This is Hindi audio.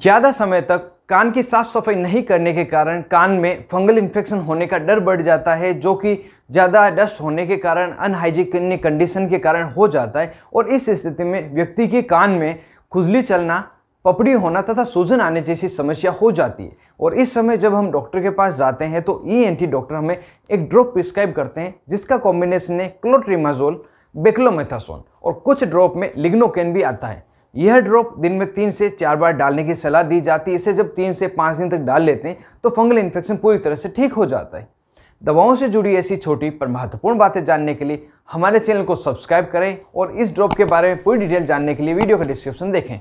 ज़्यादा समय तक कान की साफ सफाई नहीं करने के कारण कान में फंगल इन्फेक्शन होने का डर बढ़ जाता है जो कि ज़्यादा डस्ट होने के कारण अनहाइजीनिक कंडीशन के कारण हो जाता है और इस स्थिति में व्यक्ति के कान में खुजली चलना पपड़ी होना तथा सूजन आने जैसी समस्या हो जाती है और इस समय जब हम डॉक्टर के पास जाते हैं तो ई एंटी डॉक्टर हमें एक ड्रॉप प्रिस्क्राइब करते हैं जिसका कॉम्बिनेशन है क्लोट्रीमाजोल बेक्लोमेथासोन और कुछ ड्रॉप में लिग्नोकेन भी आता है यह ड्रॉप दिन में तीन से चार बार डालने की सलाह दी जाती है इसे जब तीन से पाँच दिन तक डाल लेते हैं तो फंगल इन्फेक्शन पूरी तरह से ठीक हो जाता है दवाओं से जुड़ी ऐसी छोटी पर महत्वपूर्ण बातें जानने के लिए हमारे चैनल को सब्सक्राइब करें और इस ड्रॉप के बारे में पूरी डिटेल जानने के लिए वीडियो का डिस्क्रिप्शन देखें